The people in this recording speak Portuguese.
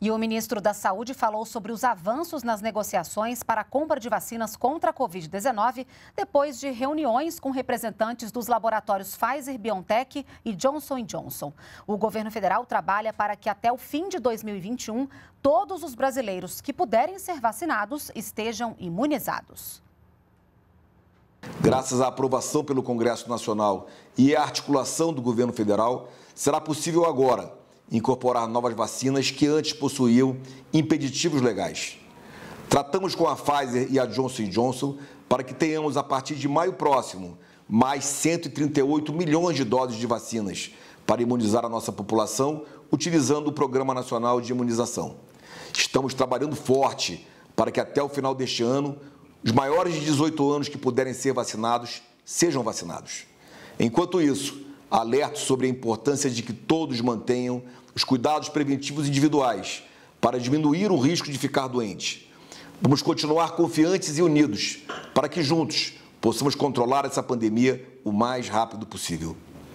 E o ministro da Saúde falou sobre os avanços nas negociações para a compra de vacinas contra a Covid-19 depois de reuniões com representantes dos laboratórios Pfizer, BioNTech e Johnson Johnson. O governo federal trabalha para que até o fim de 2021 todos os brasileiros que puderem ser vacinados estejam imunizados. Graças à aprovação pelo Congresso Nacional e à articulação do governo federal, será possível agora incorporar novas vacinas que antes possuíam impeditivos legais. Tratamos com a Pfizer e a Johnson Johnson para que tenhamos, a partir de maio próximo, mais 138 milhões de doses de vacinas para imunizar a nossa população, utilizando o Programa Nacional de Imunização. Estamos trabalhando forte para que até o final deste ano, os maiores de 18 anos que puderem ser vacinados sejam vacinados. Enquanto isso, alerto sobre a importância de que todos mantenham os cuidados preventivos individuais para diminuir o risco de ficar doente. Vamos continuar confiantes e unidos para que juntos possamos controlar essa pandemia o mais rápido possível.